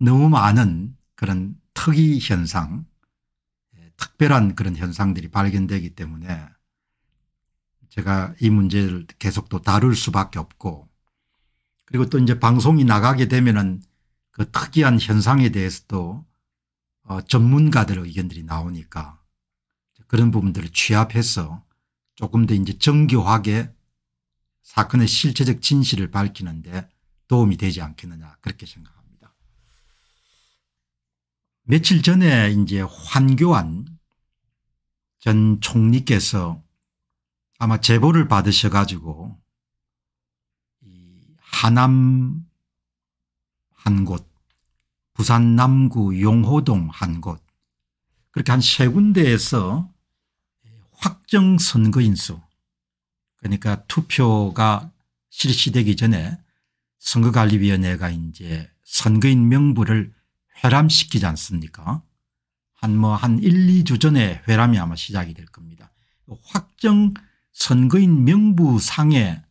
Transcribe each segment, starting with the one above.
너무 많은 그런 특이 현상 예, 특별한 그런 현상들이 발견되기 때문에 제가 이 문제를 계속 또 다룰 수밖에 없고 그리고 또 이제 방송이 나가게 되면은 그 특이한 현상에 대해서 도어 전문가들의 의견들이 나오니까 그런 부분들을 취합해서 조금 더 이제 정교하게 사건의 실체적 진실을 밝히는데 도움이 되지 않겠느냐 그렇게 생각합니다. 며칠 전에 이제 환교안 전 총리께서 아마 제보를 받으셔 가지고 하남 한 곳 부산 남구 용호동 한 곳 그렇게 한 세 군데에서 확정 선거인수 그러니까 투표가 실시되기 전에 선거관리위원회가 이제 선거인 명부를 회람시키지 않습니까 한뭐한 1, 2주 전에 회람이 아마 시작이 될 겁니다. 확정 선거인 명부상의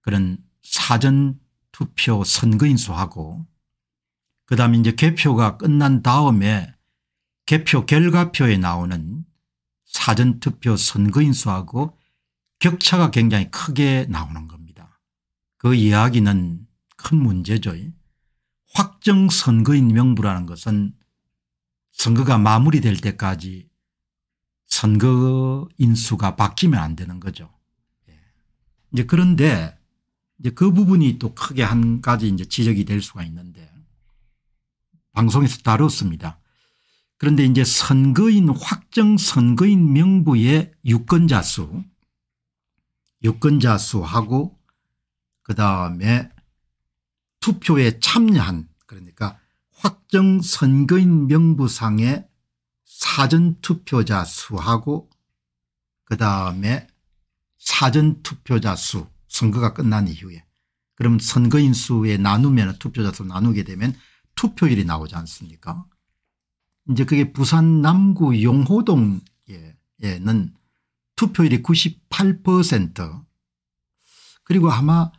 그런 사전투표 선거인 수하고 그다음에 이제 개표가 끝난 다음에 개표 결과표에 나오는 사전투표 선거인 수하고 격차가 굉장히 크게 나오는 겁니다. 그 이야기는 큰 문제죠. 확정 선거인 명부라는 것은 선거가 마무리될 때까지 선거 인수가 바뀌면 안 되는 거죠. 예. 이제 그런데 이제 그 부분이 또 크게 한 가지 이제 지적이 될 수가 있는데 방송에서 다뤘습니다. 그런데 이제 선거인 확정 선거인 명부의 유권자 수 유권자 수하고 그다음에 투표에 참여한 그러니까 확정 선거인 명부상의 사전투표자 수하고 그 다음에 사전투표자 수 선거가 끝난 이후에 그럼 선거인 수에 나누면 투표자 수 나누게 되면 투표율이 나오지 않습니까 이제 그게 부산 남구 용호동에는 투표율이 98% 그리고 아마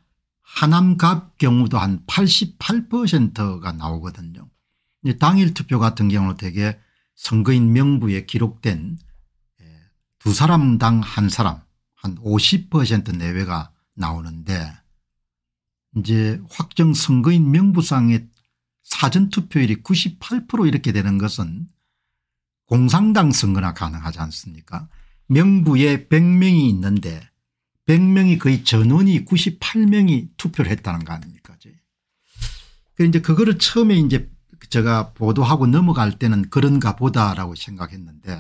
하남갑 경우도 한 88%가 나오거든요. 당일 투표 같은 경우는 대개 선거인 명부에 기록된 예, 두 사람당 한 사람 한 50% 내외가 나오는데 이제 확정 선거인 명부상의 사전투표율이 98% 이렇게 되는 것은 공산당 선거나 가능하지 않습니까 명부에 100명이 있는데 100명이 거의 전원이 98명이 투표를 했다는 거 아닙니까? 그 이제 그거를 처음에 이제 제가 보도하고 넘어갈 때는 그런가 보다라고 생각했는데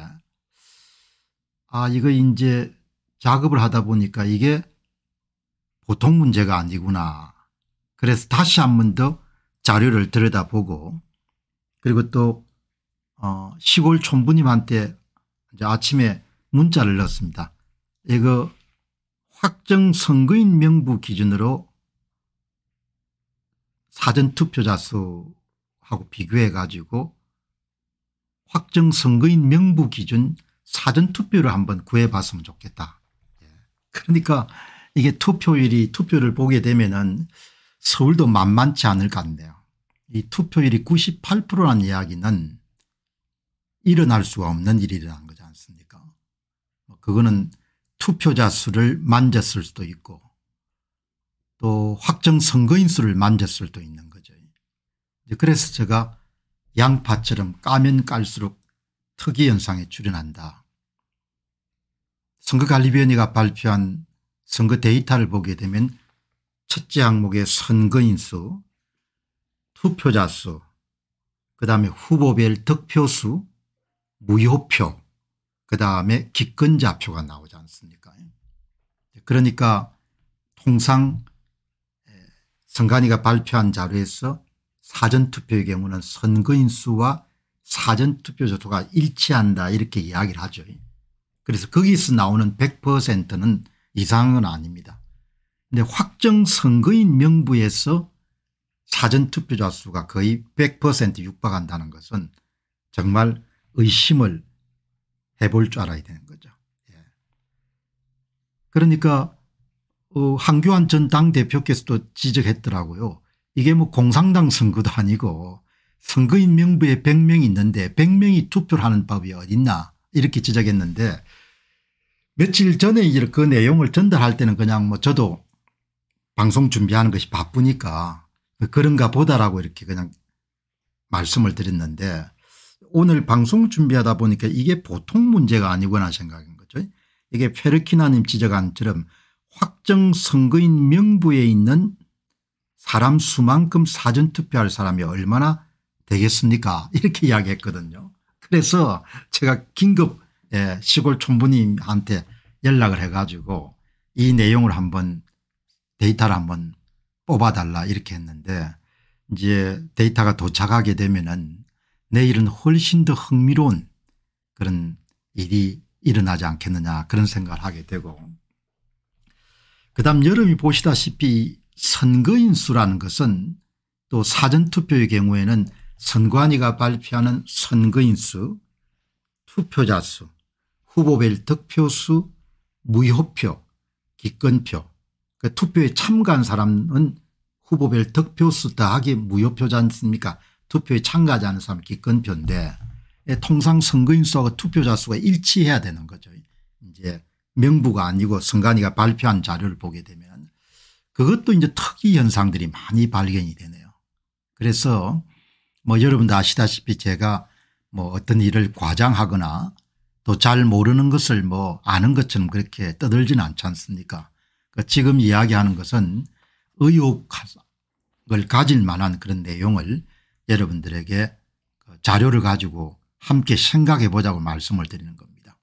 아 이거 이제 작업을 하다 보니까 이게 보통 문제가 아니구나. 그래서 다시 한 번 더 자료를 들여다보고 그리고 또어 시골 촌부님한테 아침에 문자를 넣었습니다. 이거 확정 선거인 명부 기준으로 사전투표자 수하고 비교해 가지고 확정 선거인 명부 기준 사전투표를 한번 구해봤으면 좋겠다. 예. 그러니까 이게 투표율이 투표를 보게 되면 은 서울도 만만치 않을 것 같네요. 이 투표율이 98%라는 이야기는 일어날 수가 없는 일이라는 거지 않습니까 뭐 그거는 투표자 수를 만졌을 수도 있고 또 확정 선거인 수를 만졌을 수도 있는 거죠. 그래서 제가 양파처럼 까면 깔수록 특이 현상에 출현한다. 선거관리위원회가 발표한 선거 데이터를 보게 되면 첫째 항목에 선거인 수, 투표자 수, 그 다음에 후보별 득표수, 무효표, 그 다음에 기권자표가 나오지 않습니까 그러니까 통상 선관위가 발표한 자료에서 사전투표의 경우는 선거인 수와 사전투표 조소가 일치한다 이렇게 이야기를 하죠. 그래서 거기서 나오는 100%는 이상은 아닙니다. 근데 확정 선거인 명부에서 사전투표자 수가 거의 100% 육박한다는 것은 정말 의심을 해볼 줄 알아야 되는 거죠. 그러니까 어, 한교안 전 당대표께서도 지적했더라고요. 이게 뭐 공산당 선거도 아니고 선거인 명부에 100명이 있는데 100명이 투표를 하는 법이 어딨나 이렇게 지적했는데 며칠 전에 그 내용을 전달할 때는 그냥 뭐 저도 방송 준비하는 것이 바쁘니까 그런가 보다라고 이렇게 그냥 말씀을 드렸는데 오늘 방송 준비하다 보니까 이게 보통 문제가 아니구나 생각이 이게 페르키나님 지적한처럼 확정 선거인 명부에 있는 사람 수만큼 사전투표할 사람이 얼마나 되겠습니까 이렇게 이야기했거든요. 그래서 제가 긴급 예, 시골 촌부님한테 연락을 해가지고 이 내용을 한번 데이터를 한번 뽑아달라 이렇게 했는데 이제 데이터가 도착하게 되면은 내일은 훨씬 더 흥미로운 그런 일이 일어나지 않겠느냐 그런 생각을 하게 되고 그 다음 여름이 보시다시피 선거인 수라는 것은 또 사전투표의 경우에는 선관위가 발표하는 선거인 수 투표자 수 후보별 득표수 무효표 기권표 그 투표에 참가한 사람은 후보별 득표수 더하기 무효표지 않습니까 투표에 참가하지 않은 사람 기권표인데 예, 통상 선거인 수하고 투표자 수가 일치해야 되는 거죠. 이제 명부가 아니고 선관위가 발표한 자료를 보게 되면 그것도 이제 특이 현상들이 많이 발견이 되네요. 그래서 뭐 여러분도 아시다시피 제가 뭐 어떤 일을 과장하거나 또 잘 모르는 것을 뭐 아는 것처럼 그렇게 떠들진 않지 않습니까 그 지금 이야기하는 것은 의혹을 가질 만한 그런 내용을 여러분들에게 그 자료를 가지고 함께 생각해 보자고 말씀을 드리는 겁니다.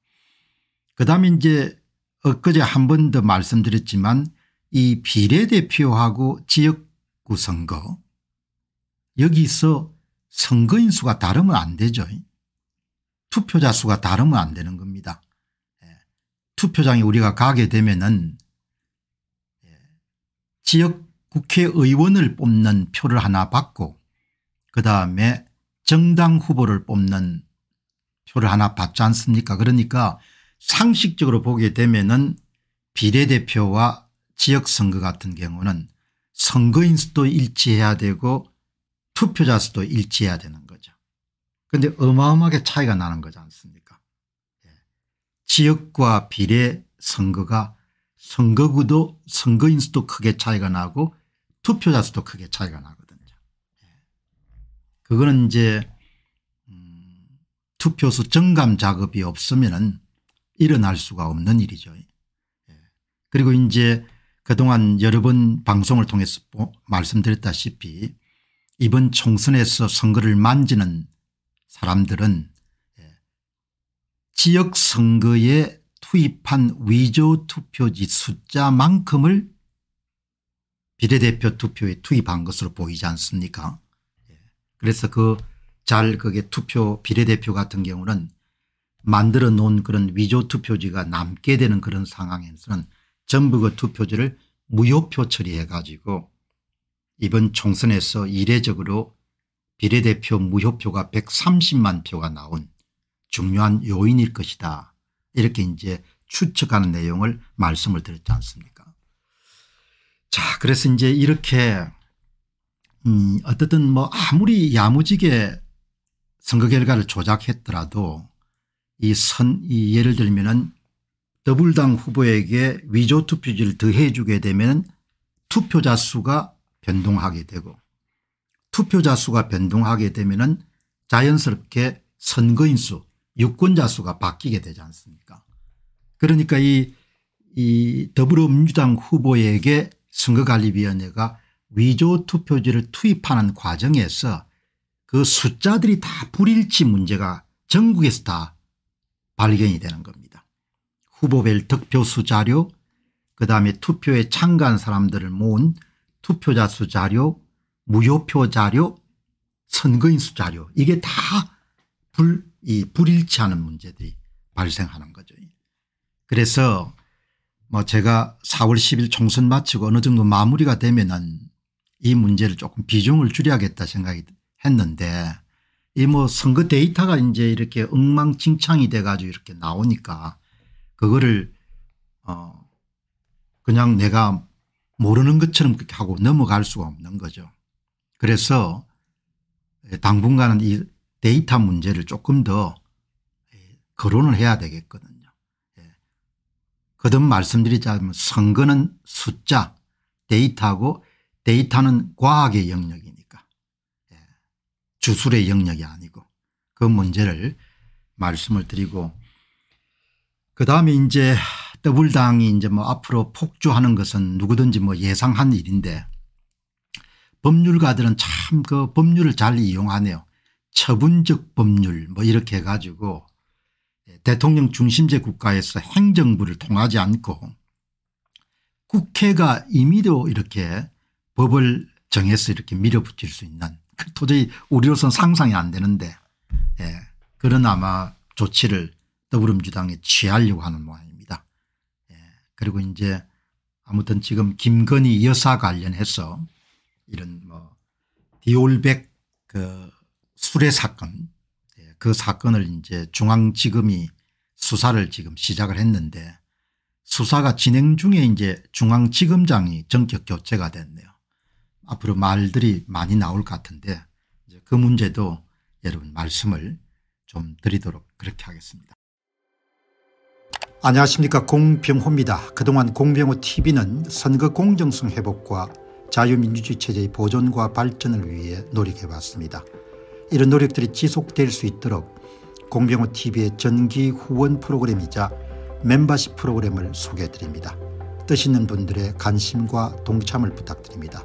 그 다음에 이제 엊그제 한 번 더 말씀드렸지만 이 비례대표하고 지역구 선거 여기서 선거인 수가 다르면 안 되죠. 투표자 수가 다르면 안 되는 겁니다. 예. 투표장에 우리가 가게 되면은 예. 지역 국회의원을 뽑는 표를 하나 받고 그다음에 정당 후보를 뽑는 표를 하나 받지 않습니까 그러니까 상식적으로 보게 되면은 비례대표와 지역선거 같은 경우는 선거인 수도 일치해야 되고 투표자 수도 일치해야 되는 거죠. 그런데 어마어마하게 차이가 나는 거지 않습니까 예. 지역과 비례 선거가 선거구도 선거인 수도 크게 차이가 나고 투표자 수도 크게 차이가 나거든요. 예. 그거는 이제 투표수 정감 작업이 없으면 일어날 수가 없는 일이죠. 예. 그리고 이제 그동안 여러 번 방송을 통해서 말씀드렸다시피 이번 총선에서 선거를 만지는 사람들은 예, 지역 선거에 투입한 위조 투표지 숫자만큼을 비례대표 투표에 투입한 것으로 보이지 않습니까 예. 그래서 그잘 그게 투표 비례대표 같은 경우는 만들어 놓은 그런 위조 투표지가 남게 되는 그런 상황에서는 전부 그 투표지를 무효표 처리해 가지고 이번 총선에서 이례적으로 비례대표 무효표가 130만 표가 나온 중요한 요인일 것이다. 이렇게 이제 추측하는 내용을 말씀을 드렸지 않습니까 자 그래서 이제 이렇게 음 어쨌든 뭐 아무리 야무지게 선거 결과를 조작했더라도 이 선, 이 예를 들면은 더불당 후보에게 위조 투표지를 더해 주게 되면 투표자 수가 변동하게 되고 투표자 수가 변동하게 되면은 자연스럽게 선거인 수 유권자 수가 바뀌게 되지 않습니까 그러니까 이, 이 더불어민주당 후보에게 선거관리위원회가 위조 투표지를 투입하는 과정에서 그 숫자들이 다 불일치 문제가 전국에서 다 발견이 되는 겁니다. 후보별 득표수 자료 그 다음에 투표에 참가한 사람들을 모은 투표자 수 자료 무효표 자료 선거인 수 자료 이게 다 불, 이 불일치하는 문제들이 발생하는 거죠. 그래서 뭐 제가 4월 10일 총선 마치고 어느 정도 마무리가 되면은 이 문제를 조금 비중을 줄여야겠다 생각이 했는데 이 뭐 선거 데이터가 이제 이렇게 엉망진창이 돼 가지고 이렇게 나오니까 그거를 어 그냥 내가 모르는 것처럼 그렇게 하고 넘어갈 수가 없는 거죠. 그래서 당분간은 이 데이터 문제를 조금 더 예, 거론을 해야 되겠거든요. 예. 거듭 말씀드리자면 선거는 숫자 데이터고 데이터는 과학의 영역이니 주술의 영역이 아니고 그 문제를 말씀을 드리고 그 다음에 이제 더블당이 이제 뭐 앞으로 폭주하는 것은 누구든지 뭐 예상한 일인데 법률가들은 참 그 법률을 잘 이용하네요. 처분적 법률 뭐 이렇게 해가지고 대통령 중심제 국가에서 행정부를 통하지 않고 국회가 임의로 이렇게 법을 정해서 이렇게 밀어붙일 수 있는 도저히 우리로서는 상상이 안 되는데 예. 그런 아마 조치를 더불어민주당이 취하려고 하는 모양입니다. 예. 그리고 이제 아무튼 지금 김건희 여사 관련해서 이런 뭐 디올백 그 수레 사건 예. 그 사건을 이제 중앙지검이 수사를 지금 시작을 했는데 수사가 진행 중에 이제 중앙지검장이 전격 교체가 됐네요. 앞으로 말들이 많이 나올 것 같은데 이제 그 문제도 여러분 말씀을 좀 드리도록 그렇게 하겠습니다. 안녕하십니까 공병호입니다. 그동안 공병호 tv는 선거 공정성 회복과 자유민주주의 체제의 보존과 발전을 위해 노력해봤습니다. 이런 노력들이 지속될 수 있도록 공병호 tv의 전기 후원 프로그램이자 멤버십 프로그램을 소개해드립니다. 뜻 있는 분들의 관심과 동참을 부탁드립니다.